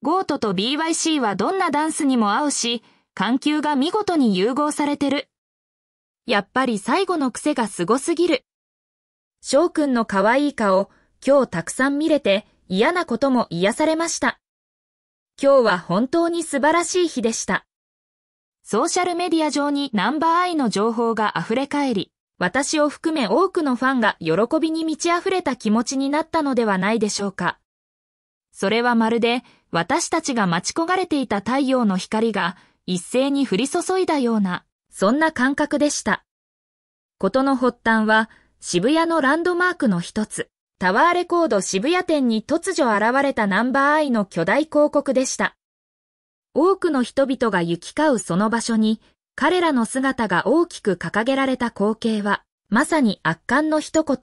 ゴートと BYC はどんなダンスにも合うし、緩急が見事に融合されてる。やっぱり最後の癖がすごすぎる。翔くんの可愛い顔、今日たくさん見れて嫌なことも癒されました。今日は本当に素晴らしい日でした。ソーシャルメディア上にナンバーアイの情報が溢れ返り、私を含め多くのファンが喜びに満ち溢れた気持ちになったのではないでしょうか。それはまるで私たちが待ち焦がれていた太陽の光が一斉に降り注いだような、そんな感覚でした。ことの発端は、渋谷のランドマークの一つ、タワーレコード渋谷店に突如現れたナンバーアイの巨大広告でした。多くの人々が行き交うその場所に、彼らの姿が大きく掲げられた光景は、まさに圧巻の一言。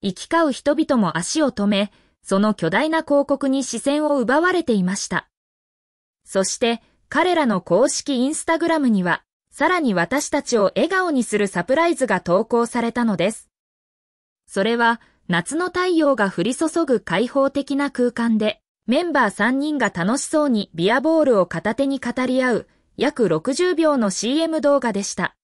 行き交う人々も足を止め、その巨大な広告に視線を奪われていました。そして彼らの公式インスタグラムには、さらに私たちを笑顔にするサプライズが投稿されたのです。それは夏の太陽が降り注ぐ開放的な空間で、メンバー3人が楽しそうにビアボールを片手に語り合う約60秒の CM 動画でした。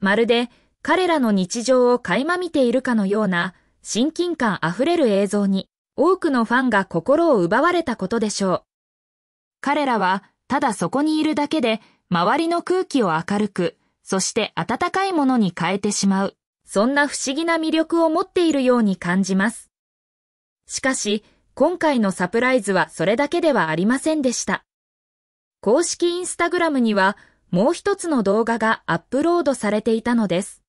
まるで彼らの日常を垣間見ているかのような親近感あふれる映像に多くのファンが心を奪われたことでしょう。彼らは、ただそこにいるだけで、周りの空気を明るく、そして温かいものに変えてしまう。そんな不思議な魅力を持っているように感じます。しかし、今回のサプライズはそれだけではありませんでした。公式インスタグラムには、もう一つの動画がアップロードされていたのです。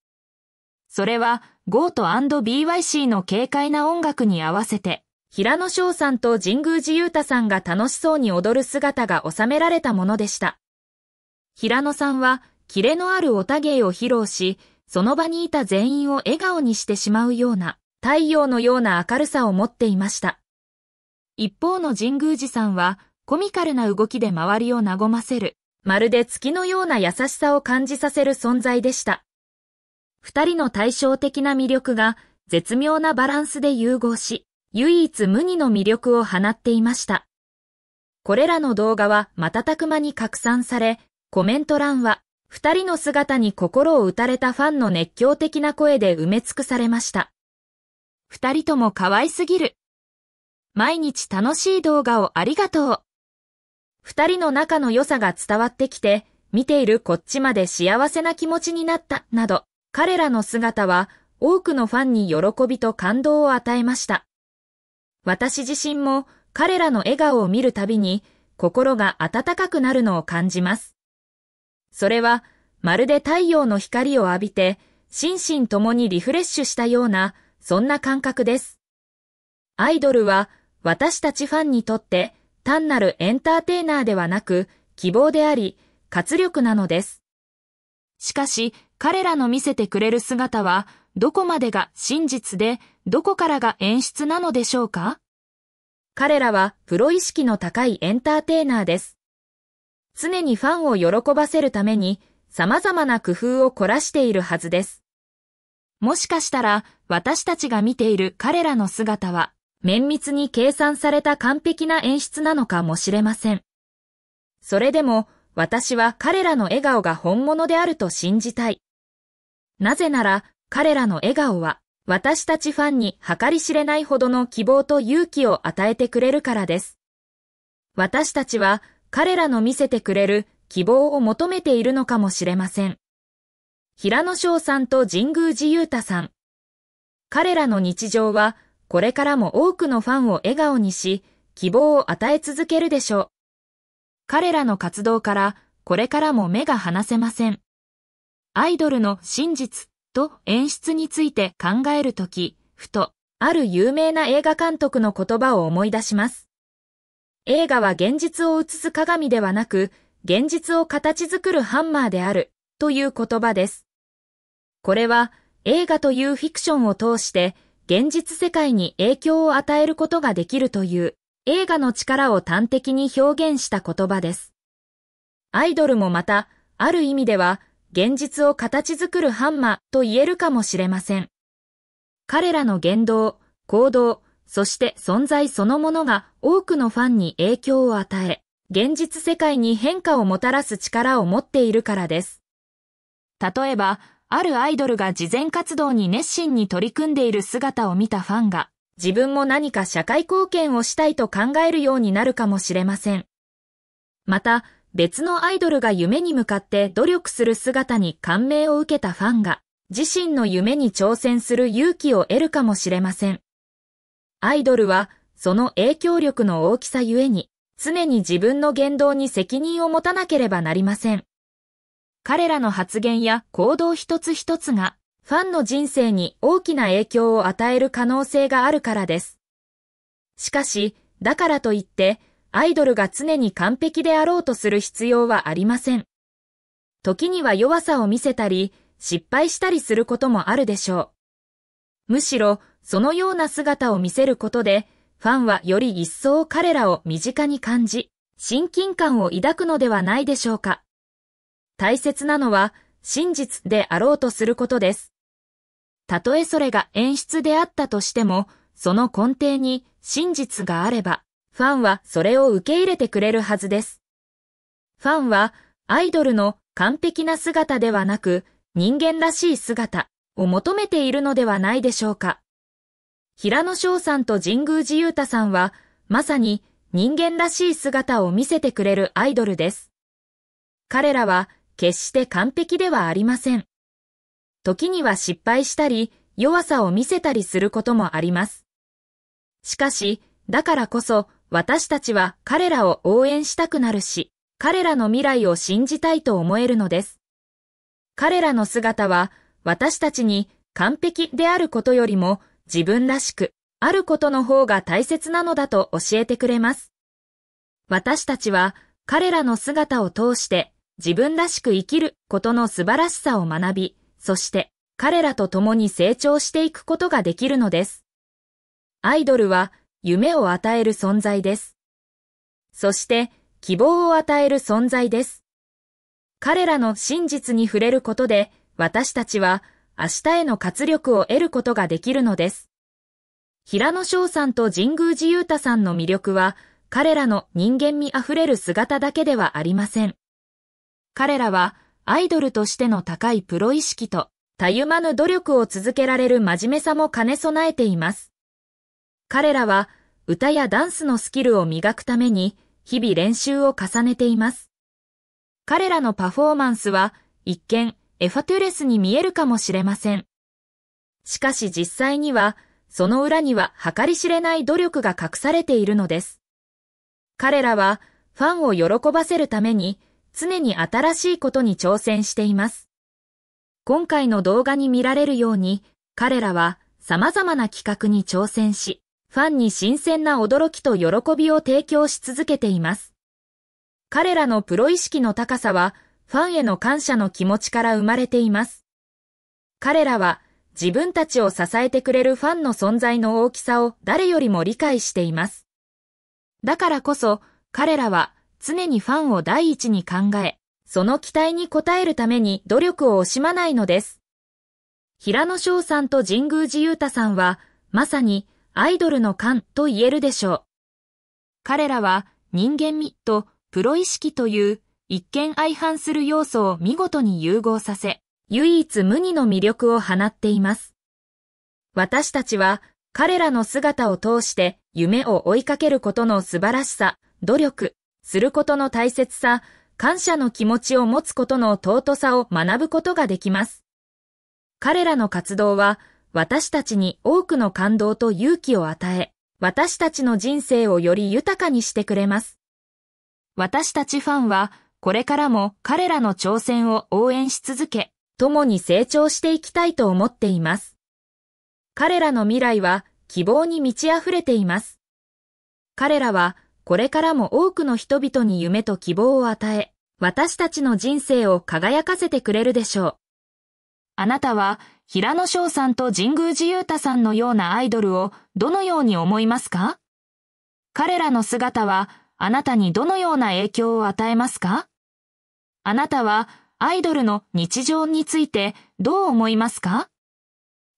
それは、GO と &BYC の軽快な音楽に合わせて、平野翔さんと神宮寺勇太さんが楽しそうに踊る姿が収められたものでした。平野さんは、キレのあるおたげを披露し、その場にいた全員を笑顔にしてしまうような、太陽のような明るさを持っていました。一方の神宮寺さんは、コミカルな動きで周りを和ませる、まるで月のような優しさを感じさせる存在でした。二人の対照的な魅力が、絶妙なバランスで融合し、唯一無二の魅力を放っていました。これらの動画は瞬く間に拡散され、コメント欄は二人の姿に心を打たれたファンの熱狂的な声で埋め尽くされました。二人とも可愛すぎる。毎日楽しい動画をありがとう。二人の仲の良さが伝わってきて、見ているこっちまで幸せな気持ちになった、など、彼らの姿は多くのファンに喜びと感動を与えました。私自身も彼らの笑顔を見るたびに心が温かくなるのを感じます。それはまるで太陽の光を浴びて心身ともにリフレッシュしたようなそんな感覚です。アイドルは私たちファンにとって単なるエンターテイナーではなく希望であり活力なのです。しかし彼らの見せてくれる姿はどこまでが真実で、どこからが演出なのでしょうか彼らはプロ意識の高いエンターテイナーです。常にファンを喜ばせるために様々な工夫を凝らしているはずです。もしかしたら私たちが見ている彼らの姿は綿密に計算された完璧な演出なのかもしれません。それでも私は彼らの笑顔が本物であると信じたい。なぜなら彼らの笑顔は、私たちファンに計り知れないほどの希望と勇気を与えてくれるからです。私たちは彼らの見せてくれる希望を求めているのかもしれません。平野翔さんと神宮寺勇太さん。彼らの日常はこれからも多くのファンを笑顔にし、希望を与え続けるでしょう。彼らの活動からこれからも目が離せません。アイドルの真実。と演出について考えるとき、ふと、ある有名な映画監督の言葉を思い出します。映画は現実を映す鏡ではなく、現実を形作るハンマーである、という言葉です。これは、映画というフィクションを通して、現実世界に影響を与えることができるという、映画の力を端的に表現した言葉です。アイドルもまた、ある意味では、現実を形作るハンマーと言えるかもしれません。彼らの言動、行動、そして存在そのものが多くのファンに影響を与え、現実世界に変化をもたらす力を持っているからです。例えば、あるアイドルが慈善活動に熱心に取り組んでいる姿を見たファンが、自分も何か社会貢献をしたいと考えるようになるかもしれません。また、別のアイドルが夢に向かって努力する姿に感銘を受けたファンが、自身の夢に挑戦する勇気を得るかもしれません。アイドルは、その影響力の大きさゆえに、常に自分の言動に責任を持たなければなりません。彼らの発言や行動一つ一つが、ファンの人生に大きな影響を与える可能性があるからです。しかし、だからといって、アイドルが常に完璧であろうとする必要はありません。時には弱さを見せたり、失敗したりすることもあるでしょう。むしろ、そのような姿を見せることで、ファンはより一層彼らを身近に感じ、親近感を抱くのではないでしょうか。大切なのは、真実であろうとすることです。たとえそれが演出であったとしても、その根底に真実があれば、ファンはそれを受け入れてくれるはずです。ファンは、アイドルの完璧な姿ではなく、人間らしい姿を求めているのではないでしょうか。平野翔さんと神宮寺勇太さんは、まさに人間らしい姿を見せてくれるアイドルです。彼らは決して完璧ではありません。時には失敗したり、弱さを見せたりすることもあります。しかし、だからこそ、私たちは彼らを応援したくなるし、彼らの未来を信じたいと思えるのです。彼らの姿は私たちに完璧であることよりも自分らしくあることの方が大切なのだと教えてくれます。私たちは彼らの姿を通して自分らしく生きることの素晴らしさを学び、そして彼らと共に成長していくことができるのです。アイドルは夢を与える存在です。そして、希望を与える存在です。彼らの真実に触れることで、私たちは明日への活力を得ることができるのです。平野翔さんと神宮寺勇太さんの魅力は、彼らの人間味あふれる姿だけではありません。彼らは、アイドルとしての高いプロ意識と、たゆまぬ努力を続けられる真面目さも兼ね備えています。彼らは歌やダンスのスキルを磨くために日々練習を重ねています。彼らのパフォーマンスは一見エファトゥレスに見えるかもしれません。しかし実際にはその裏には計り知れない努力が隠されているのです。彼らはファンを喜ばせるために常に新しいことに挑戦しています。今回の動画に見られるように彼らは様々な企画に挑戦し、ファンに新鮮な驚きと喜びを提供し続けています。彼らのプロ意識の高さは、ファンへの感謝の気持ちから生まれています。彼らは、自分たちを支えてくれるファンの存在の大きさを誰よりも理解しています。だからこそ、彼らは常にファンを第一に考え、その期待に応えるために努力を惜しまないのです。平野翔さんと神宮寺勇太さんは、まさにアイドルの勘と言えるでしょう。彼らは人間味とプロ意識という一見相反する要素を見事に融合させ、唯一無二の魅力を放っています。私たちは彼らの姿を通して夢を追いかけることの素晴らしさ、努力、することの大切さ、感謝の気持ちを持つことの尊さを学ぶことができます。彼らの活動は私たちに多くの感動と勇気を与え、私たちの人生をより豊かにしてくれます。私たちファンは、これからも彼らの挑戦を応援し続け、共に成長していきたいと思っています。彼らの未来は希望に満ち溢れています。彼らはこれからも多くの人々に夢と希望を与え、私たちの人生を輝かせてくれるでしょう。あなたは平野翔さんと神宮寺勇太さんのようなアイドルをどのように思いますか彼らの姿はあなたにどのような影響を与えますかあなたはアイドルの日常についてどう思いますか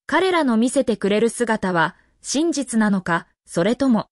彼らの見せてくれる姿は真実なのか、それとも